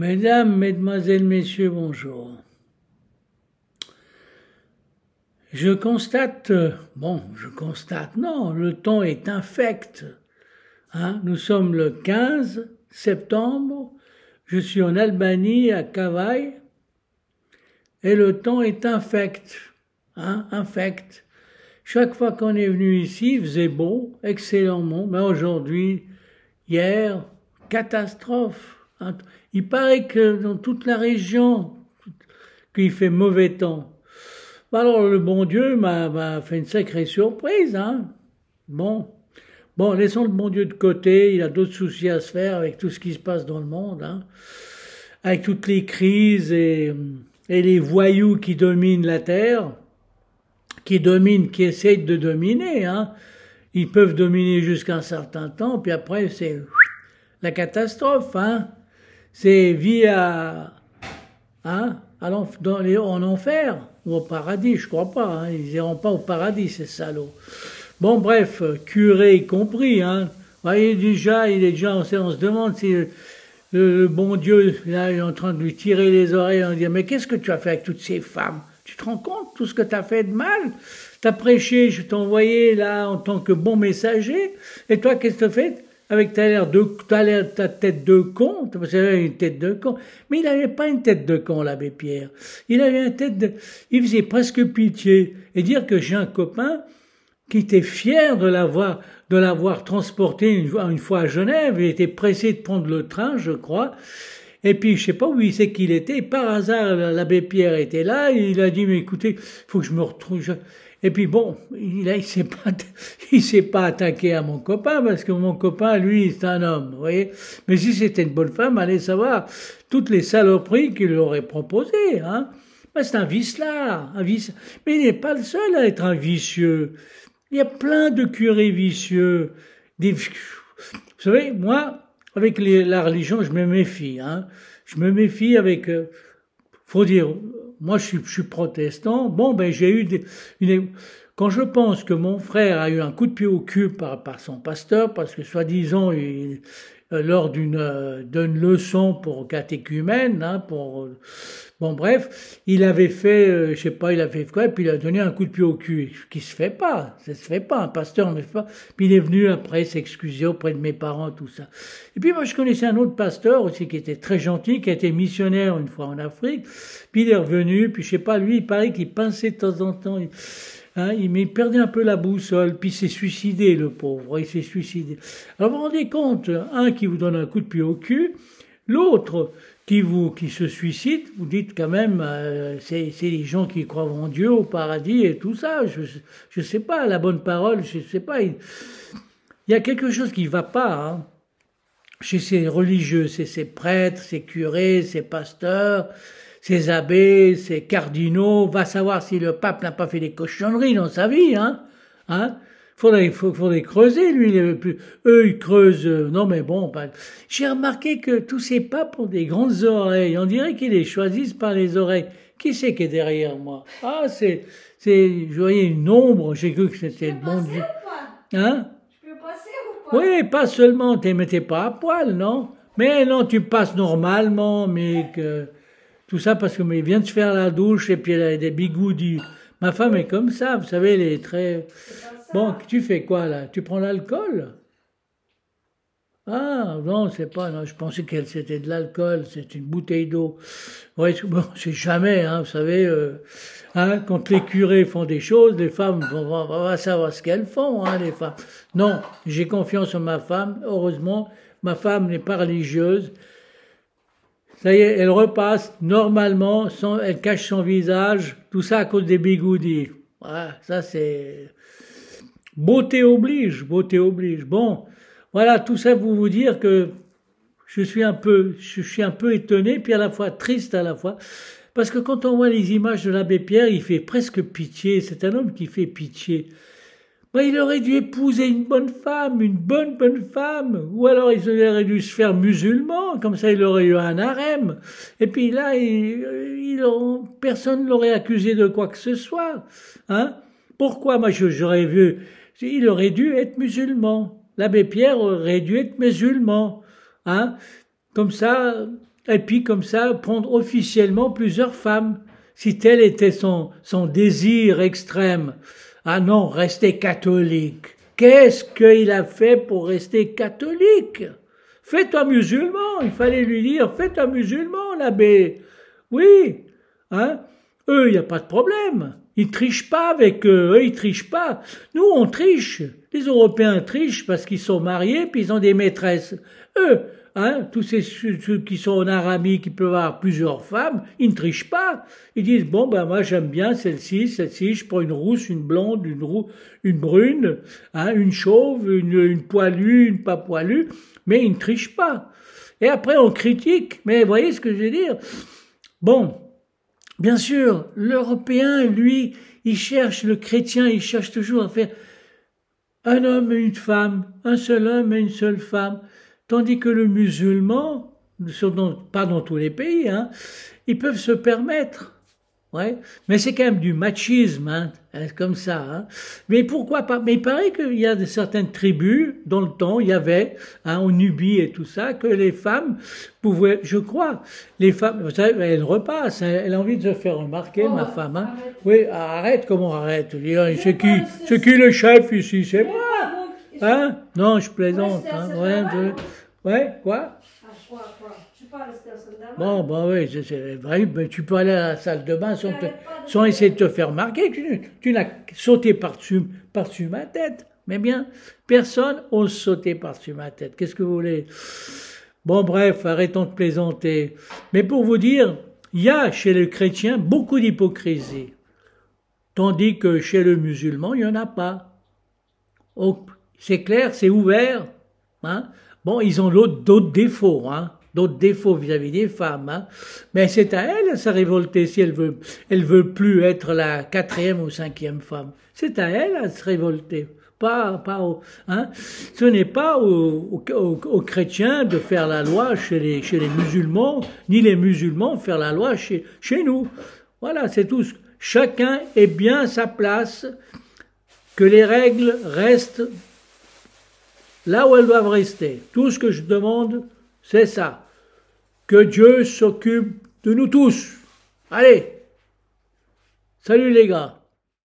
Mesdames, Mesdemoiselles, Messieurs, bonjour. Je constate, bon, je constate, non, le temps est infect. Hein. nous sommes le 15 septembre, je suis en Albanie, à Cavaille, et le temps est infect. Hein, infect. Chaque fois qu'on est venu ici, il faisait beau, excellentement, mais aujourd'hui, hier, catastrophe. Il paraît que dans toute la région, qu'il fait mauvais temps. Alors le bon Dieu m'a fait une sacrée surprise. Hein. Bon. Bon, laissons le bon Dieu de côté, il a d'autres soucis à se faire avec tout ce qui se passe dans le monde, hein. avec toutes les crises et, et, les voyous qui dominent la terre, qui dominent, qui essayent de dominer. Hein. Ils peuvent dominer jusqu'à un certain temps, puis après c'est la catastrophe. Hein c'est via, hein, dans les, en enfer ou au paradis, je crois pas, hein. ils iront pas au paradis ces salauds. Bon bref, euh, curé y compris, hein, voyez déjà, il est déjà, on, se demande si le, bon Dieu là, il est en train de lui tirer les oreilles en disant mais qu'est-ce que tu as fait avec toutes ces femmes Tu te rends compte tout ce que tu as fait de mal Tu as prêché, je t'ai envoyé là en tant que bon messager, et toi qu'est-ce que tu fais avec ta, de, tête de con, parce qu'il une tête de con, mais il n'avait pas une tête de con, l'abbé Pierre. Il avait une tête Il faisait presque pitié. Et dire que j'ai un copain qui était fier de l'avoir, de l'avoir transporté une, fois à Genève, il était pressé de prendre le train, je crois, et puis, je sais pas où il sait qu'il était. Par hasard, l'abbé Pierre était là. il a dit, mais écoutez, faut que je me retrouve. Et puis bon, il ne s'est pas, il s'est pas attaqué à mon copain parce que mon copain, lui, c'est un homme, vous voyez. Mais si c'était une bonne femme, allez savoir toutes les saloperies qu'il aurait proposées, hein. Ben, c'est un vice là, un vice. Mais il n'est pas le seul à être un vicieux. Il y a plein de curés vicieux. Vous savez, moi, avec la religion, je me méfie, hein. Je me méfie avec, euh, faut dire, moi je suis, protestant, bon ben j'ai eu des, une... Quand je pense que mon frère a eu un coup de pied au cul par, par son pasteur, parce que soi-disant, euh, lors d'une euh, d'une leçon pour catéchumène, hein, pour Bon, bref, il avait fait, euh, je sais pas, il avait fait quoi, puis il a donné un coup de pied au cul, qui se fait pas, ça se fait pas, un pasteur ne fait pas. Puis il est venu après s'excuser auprès de mes parents, tout ça. Et puis moi, je connaissais un autre pasteur aussi qui était très gentil, qui était missionnaire une fois en Afrique, puis il est revenu, puis je sais pas, lui, il paraît qu'il pinçait de temps en temps. Il... Hein, il perdait un peu la boussole, puis s'est suicidé, le pauvre, il s'est suicidé. Alors vous vous rendez compte, un qui vous donne un coup de pied au cul, l'autre qui, vous, qui se suicident, vous dites quand même, euh, c'est les gens qui croient en Dieu, au paradis et tout ça. Je ne sais pas, la bonne parole, je ne sais pas. Il, y a quelque chose qui ne va pas hein. chez ces religieux, chez ces prêtres, ces curés, ces pasteurs, ces abbés, ces cardinaux. Va savoir si le pape n'a pas fait des cochonneries dans sa vie. Hein, hein faudrait, faudrait creuser, lui. il Eux, ils creusent. Euh, non, mais bon, j'ai remarqué que tous ces papes ont des grandes oreilles. On dirait qu'ils les choisissent par les oreilles. Qui c'est qui est derrière moi Ah, c'est, c'est, je voyais une ombre. J'ai cru que c'était le bon Dieu. Hein Je peux passer ou pas Oui, pas seulement. T'es, mais t'es pas à poil, non Mais non, tu passes normalement, mais que euh, tout ça parce que mais vient de se faire la douche et puis il a des bigoudis. Ma femme est comme ça, vous savez, elle est très... Bon, tu fais quoi là Tu prends l'alcool ah non, c'est pas. Non, je pensais qu'elle c'était de l'alcool, c'est une bouteille d'eau. Ouais, bon, c'est jamais, hein, vous savez. Euh, hein, quand les curés font des choses, les femmes vont, savoir ce qu'elles font, hein, les femmes. Non, j'ai confiance en ma femme. Heureusement, ma femme n'est pas religieuse. Ça y est, elle repasse normalement, sans, elle cache son visage, tout ça à cause des bigoudis. Voilà, ça c'est... Beauté oblige, beauté oblige. Bon, voilà, tout ça pour vous dire que je suis un peu, je suis un peu étonné, puis à la fois triste à la fois, parce que quand on voit les images de l'abbé Pierre, il fait presque pitié. C'est un homme qui fait pitié. Bah, il aurait dû épouser une bonne femme, une bonne bonne femme, ou alors il aurait dû se faire musulman, comme ça il aurait eu un harem. Et puis là, il, personne ne l'aurait accusé de quoi que ce soit. Hein Pourquoi Moi, j'aurais vu, il aurait dû être musulman. L'abbé Pierre aurait dû être musulman. Hein comme ça, et puis comme ça, prendre officiellement plusieurs femmes, si tel était son, son désir extrême. Ah non, restez catholique. Qu'est-ce qu'il a fait pour rester catholique Fais-toi musulman, il fallait lui dire, fais-toi musulman, l'abbé. Oui, hein Eux, il n'y a pas de problème. Ils trichent pas avec eux, eux, ils trichent pas. Nous, on triche. Les Européens trichent parce qu'ils sont mariés, puis ils ont des maîtresses. Eux, Hein, tous ceux qui sont en Aramie, qui peuvent avoir plusieurs femmes, ils ne trichent pas. Ils disent, bon, ben moi j'aime bien celle-ci, celle-ci, je prends une rousse, une blonde, une, une brune, hein, une chauve, une, une poilue, une pas poilue, mais ils ne trichent pas. Et après on critique, mais vous voyez ce que je veux dire Bon, bien sûr, l'Européen, lui, il cherche, le chrétien, il cherche toujours à faire un homme et une femme, un seul homme et une seule femme. Tandis que le musulman, pas dans tous les pays, hein, ils peuvent se permettre. Ouais. Mais c'est quand même du machisme, hein, hein, comme ça. Hein. Mais pourquoi pas Mais il paraît qu'il y a de certaines tribus, dans le temps, il y avait, en Nubie et tout ça, que les femmes pouvaient, je crois, les femmes, vous savez, elle repasse, elle a envie de se faire remarquer, oh, ma femme. Arrête. Oui, arrête, comment arrête ah, C'est qui, qui le chef ici C'est moi Hein Non, je plaisante. Hein. Ouais, quoi ah, Bon, bah oui, c'est vrai, mais tu peux aller à la salle de bain sans, sans essayer de te faire marquer. Tu, n'as sauté par-dessus par ma tête. Mais bien, personne n'ose sauter par-dessus ma tête. Qu'est-ce que vous voulez Bon, bref, arrêtons de plaisanter. Mais pour vous dire, il y a chez les chrétiens beaucoup d'hypocrisie. Tandis que chez le musulman, il n'y en a pas. Oh, c'est clair, c'est ouvert. Hein. bon, ils ont d'autres défauts, hein. d'autres défauts vis-à-vis des femmes. Hein. Mais c'est à elle de se révolter si elle veut, elle veut plus être la quatrième ou cinquième femme. C'est à elle de se révolter. Pas, pas hein Ce n'est pas aux, chrétiens de faire la loi chez les, chez les musulmans, ni les musulmans faire la loi chez, chez nous. Voilà, c'est tout. Chacun est bien à sa place, que les règles restent là où elles doivent rester. Tout ce que je demande, c'est ça. Que Dieu s'occupe de nous tous. Allez. Salut les gars.